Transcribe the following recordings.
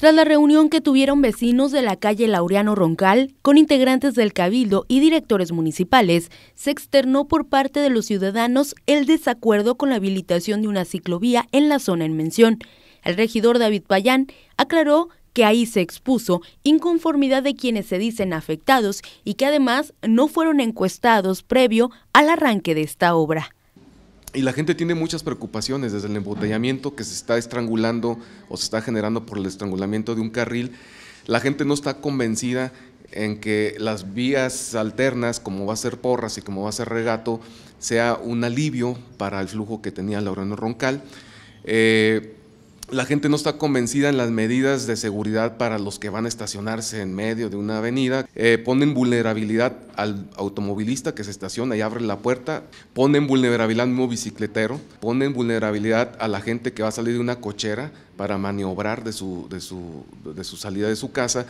tras la reunión que tuvieron vecinos de la calle Laureano Roncal con integrantes del Cabildo y directores municipales, se externó por parte de los ciudadanos el desacuerdo con la habilitación de una ciclovía en la zona en mención. El regidor David Payán aclaró que ahí se expuso inconformidad de quienes se dicen afectados y que además no fueron encuestados previo al arranque de esta obra. Y la gente tiene muchas preocupaciones, desde el embotellamiento que se está estrangulando o se está generando por el estrangulamiento de un carril. La gente no está convencida en que las vías alternas, como va a ser Porras y como va a ser Regato, sea un alivio para el flujo que tenía la Laureano Roncal. Eh, la gente no está convencida en las medidas de seguridad para los que van a estacionarse en medio de una avenida. Eh, ponen vulnerabilidad al automovilista que se estaciona y abre la puerta. Ponen vulnerabilidad al mismo bicicletero. Ponen vulnerabilidad a la gente que va a salir de una cochera para maniobrar de su, salida de su casa.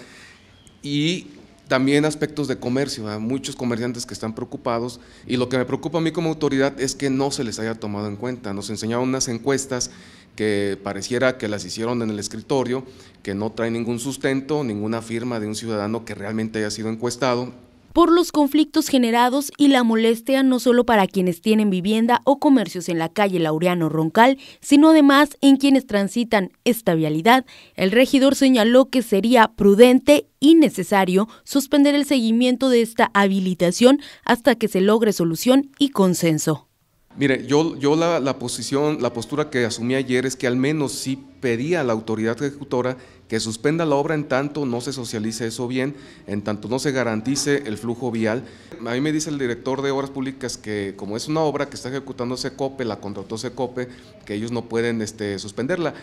Y también aspectos de comercio, hay muchos comerciantes que están preocupados y lo que me preocupa a mí como autoridad es que no se les haya tomado en cuenta. Nos enseñaron unas encuestas que pareciera que las hicieron en el escritorio, que no trae ningún sustento, ninguna firma de un ciudadano que realmente haya sido encuestado por los conflictos generados y la molestia no solo para quienes tienen vivienda o comercios en la calle Laureano Roncal, sino además en quienes transitan esta vialidad. El regidor señaló que sería prudente y necesario suspender el seguimiento de esta habilitación hasta que se logre solución y consenso. Mire, yo, yo la, posición, la postura que asumí ayer es que al menos sí pedía a la autoridad ejecutora que suspenda la obra en tanto no se socialice eso bien, en tanto no se garantice el flujo vial. A mí me dice el director de Obras Públicas que como es una obra que está ejecutando Cope, la contrató Cope, que ellos no pueden este, suspenderla.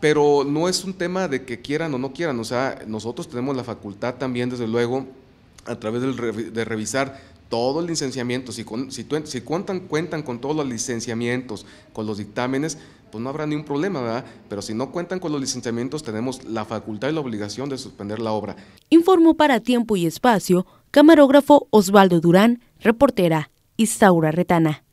Pero no es un tema de que quieran o no quieran, o sea, nosotros tenemos la facultad también, desde luego, a través de revisar todos los licenciamientos, si, si cuentan, cuentan con todos los licenciamientos, con los dictámenes, pues no habrá ningún problema, ¿verdad? Pero si no cuentan con los licenciamientos, tenemos la facultad y la obligación de suspender la obra. Informó para Tiempo y Espacio, camarógrafo Osvaldo Durán, reportera Isaura Retana.